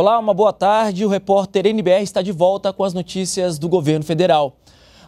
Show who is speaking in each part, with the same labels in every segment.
Speaker 1: Olá, uma boa tarde. O repórter NBR está de volta com as notícias do governo federal.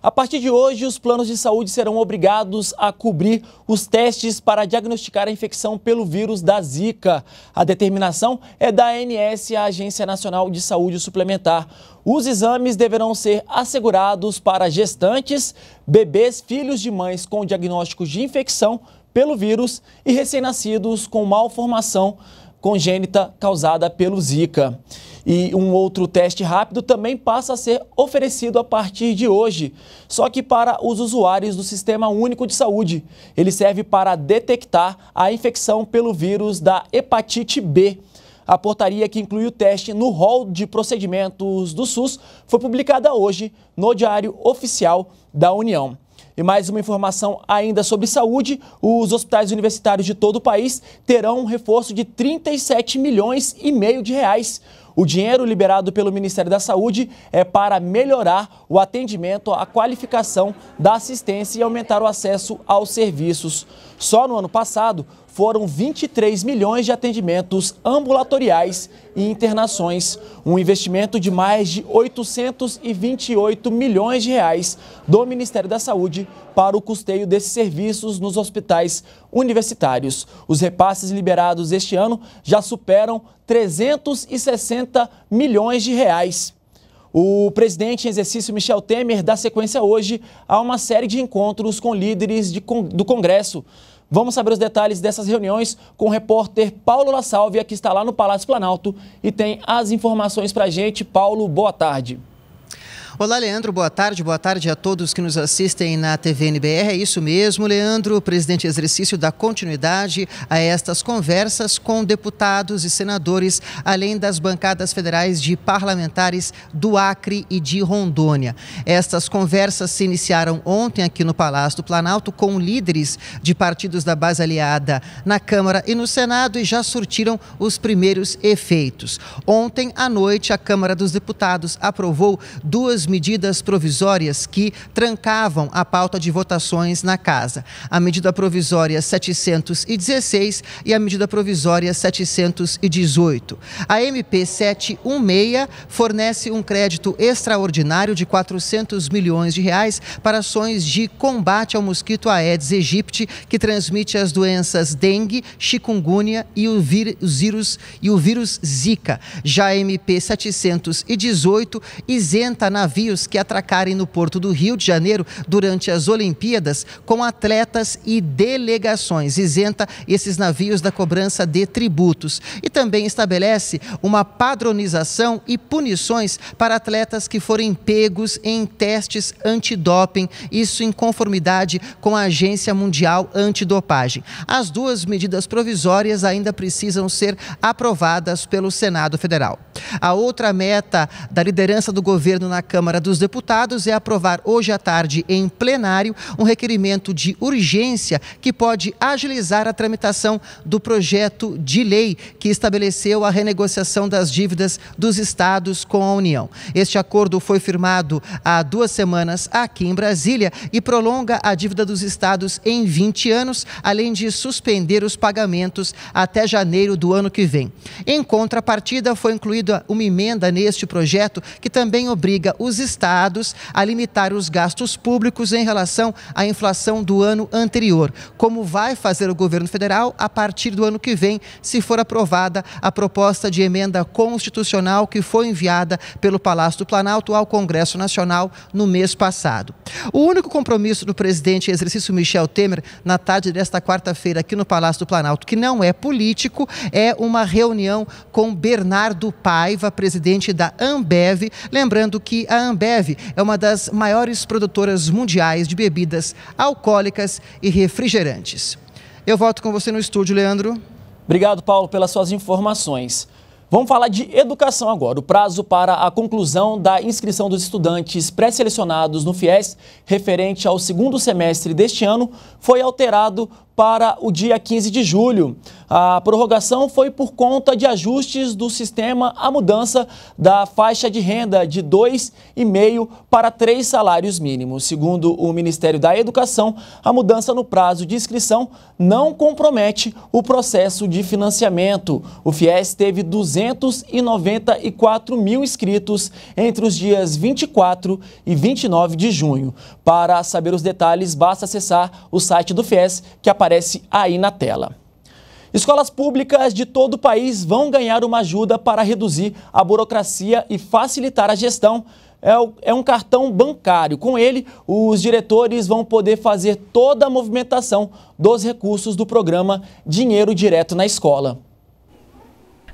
Speaker 1: A partir de hoje, os planos de saúde serão obrigados a cobrir os testes para diagnosticar a infecção pelo vírus da Zika. A determinação é da ANS, a Agência Nacional de Saúde Suplementar. Os exames deverão ser assegurados para gestantes, bebês, filhos de mães com diagnósticos de infecção pelo vírus e recém-nascidos com malformação congênita causada pelo Zika. E um outro teste rápido também passa a ser oferecido a partir de hoje, só que para os usuários do Sistema Único de Saúde. Ele serve para detectar a infecção pelo vírus da hepatite B. A portaria que inclui o teste no rol de procedimentos do SUS foi publicada hoje no Diário Oficial da União. E mais uma informação ainda sobre saúde: os hospitais universitários de todo o país terão um reforço de 37 milhões e meio de reais. O dinheiro liberado pelo Ministério da Saúde é para melhorar o atendimento, a qualificação da assistência e aumentar o acesso aos serviços. Só no ano passado foram 23 milhões de atendimentos ambulatoriais e internações, um investimento de mais de 828 milhões de reais do Ministério da Saúde para o custeio desses serviços nos hospitais universitários. Os repasses liberados este ano já superam 360 milhões de reais. O presidente em exercício Michel Temer dá sequência hoje a uma série de encontros com líderes de, do Congresso. Vamos saber os detalhes dessas reuniões com o repórter Paulo La Sálvia, que está lá no Palácio Planalto e tem as informações para a gente. Paulo, boa tarde.
Speaker 2: Olá, Leandro, boa tarde, boa tarde a todos que nos assistem na TVNBR. É isso mesmo, Leandro, presidente exercício da continuidade a estas conversas com deputados e senadores, além das bancadas federais de parlamentares do Acre e de Rondônia. Estas conversas se iniciaram ontem aqui no Palácio do Planalto com líderes de partidos da base aliada na Câmara e no Senado e já surtiram os primeiros efeitos. Ontem à noite, a Câmara dos Deputados aprovou duas medidas provisórias que trancavam a pauta de votações na Casa, a medida provisória 716 e a medida provisória 718. A MP 716 fornece um crédito extraordinário de 400 milhões de reais para ações de combate ao mosquito Aedes aegypti, que transmite as doenças dengue, chikungunya e o, vírus, e o vírus Zika. Já a MP 718 isenta na vida navios que atracarem no porto do Rio de Janeiro durante as Olimpíadas com atletas e delegações, isenta esses navios da cobrança de tributos e também estabelece uma padronização e punições para atletas que forem pegos em testes antidoping, isso em conformidade com a Agência Mundial Antidopagem. As duas medidas provisórias ainda precisam ser aprovadas pelo Senado Federal. A outra meta da liderança do governo na Câmara Câmara dos Deputados é aprovar hoje à tarde, em plenário, um requerimento de urgência que pode agilizar a tramitação do projeto de lei que estabeleceu a renegociação das dívidas dos estados com a União. Este acordo foi firmado há duas semanas aqui em Brasília e prolonga a dívida dos estados em 20 anos, além de suspender os pagamentos até janeiro do ano que vem. Em contrapartida, foi incluída uma emenda neste projeto que também obriga os os estados a limitar os gastos públicos em relação à inflação do ano anterior, como vai fazer o governo federal a partir do ano que vem, se for aprovada a proposta de emenda constitucional que foi enviada pelo Palácio do Planalto ao Congresso Nacional no mês passado. O único compromisso do presidente em exercício Michel Temer na tarde desta quarta-feira aqui no Palácio do Planalto, que não é político, é uma reunião com Bernardo Paiva, presidente da Ambev, lembrando que a Ambev é uma das maiores produtoras mundiais de bebidas alcoólicas e refrigerantes. Eu volto com você no estúdio, Leandro. Obrigado, Paulo,
Speaker 1: pelas suas informações. Vamos falar de educação agora. O prazo para a conclusão da inscrição dos estudantes pré-selecionados no FIES, referente ao segundo semestre deste ano, foi alterado para o dia 15 de julho. A prorrogação foi por conta de ajustes do sistema à mudança da faixa de renda de 2,5 para 3 salários mínimos. Segundo o Ministério da Educação, a mudança no prazo de inscrição não compromete o processo de financiamento. O FIES teve 294 mil inscritos entre os dias 24 e 29 de junho. Para saber os detalhes, basta acessar o site do FIES, que aparece aparece aí na tela. Escolas públicas de todo o país vão ganhar uma ajuda para reduzir a burocracia e facilitar a gestão. É, é um cartão bancário. Com ele, os diretores vão poder fazer toda a movimentação dos recursos do programa Dinheiro Direto na Escola.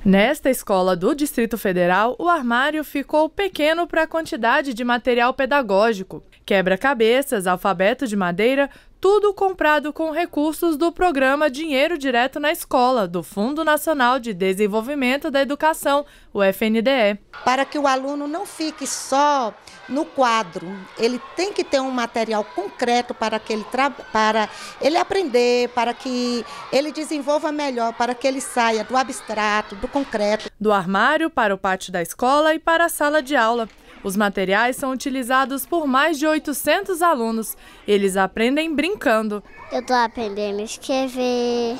Speaker 3: Nesta escola do Distrito Federal, o armário ficou pequeno para a quantidade de material pedagógico. Quebra-cabeças, alfabeto de madeira, tudo comprado com recursos do programa Dinheiro Direto na Escola, do Fundo Nacional de Desenvolvimento da Educação, o FNDE. Para que o aluno não fique só no quadro, ele tem que ter um material concreto para que ele para ele aprender, para que ele desenvolva melhor, para que ele saia do abstrato, do concreto, do armário para o pátio da escola e para a sala de aula. Os materiais são utilizados por mais de 800 alunos. Eles aprendem brincando. Eu estou aprendendo a escrever.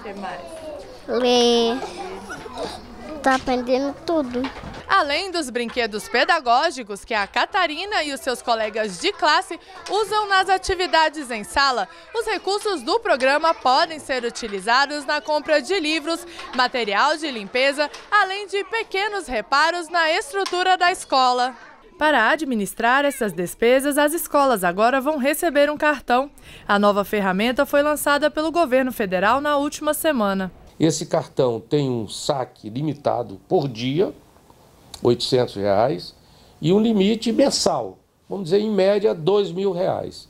Speaker 3: O que mais? Ler. Estou aprendendo tudo além dos brinquedos pedagógicos que a Catarina e os seus colegas de classe usam nas atividades em sala, os recursos do programa podem ser utilizados na compra de livros, material de limpeza, além de pequenos reparos na estrutura da escola. Para administrar essas despesas, as escolas agora vão receber um cartão. A nova ferramenta foi lançada pelo governo federal na última semana.
Speaker 1: Esse cartão tem um saque limitado por dia 800 reais, e um limite mensal, vamos dizer, em média, 2 mil reais.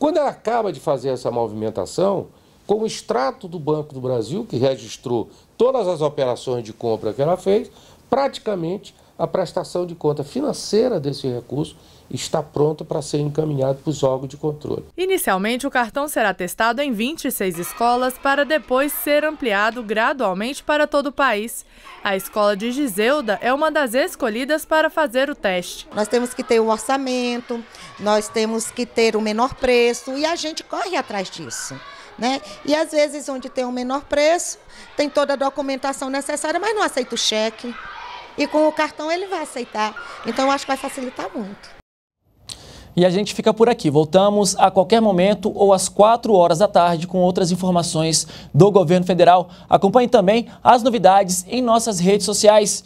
Speaker 1: Quando ela acaba de fazer essa movimentação, com o extrato do Banco do Brasil, que registrou todas as operações de compra que ela fez, praticamente a prestação de conta financeira desse recurso está pronta para ser encaminhada para os órgãos de controle.
Speaker 3: Inicialmente, o cartão será testado em 26 escolas para depois ser ampliado gradualmente para todo o país. A escola de Giseuda é uma das escolhidas para fazer o teste. Nós temos que ter o um orçamento, nós temos que ter o um menor preço e a gente
Speaker 2: corre atrás disso. Né? E às vezes onde tem o um menor preço, tem toda a documentação necessária, mas não aceita o cheque, e com o cartão ele vai aceitar. Então, eu acho que vai
Speaker 3: facilitar muito.
Speaker 1: E a gente fica por aqui. Voltamos a qualquer momento ou às 4 horas da tarde com outras informações do governo federal. Acompanhe também as novidades em nossas redes sociais.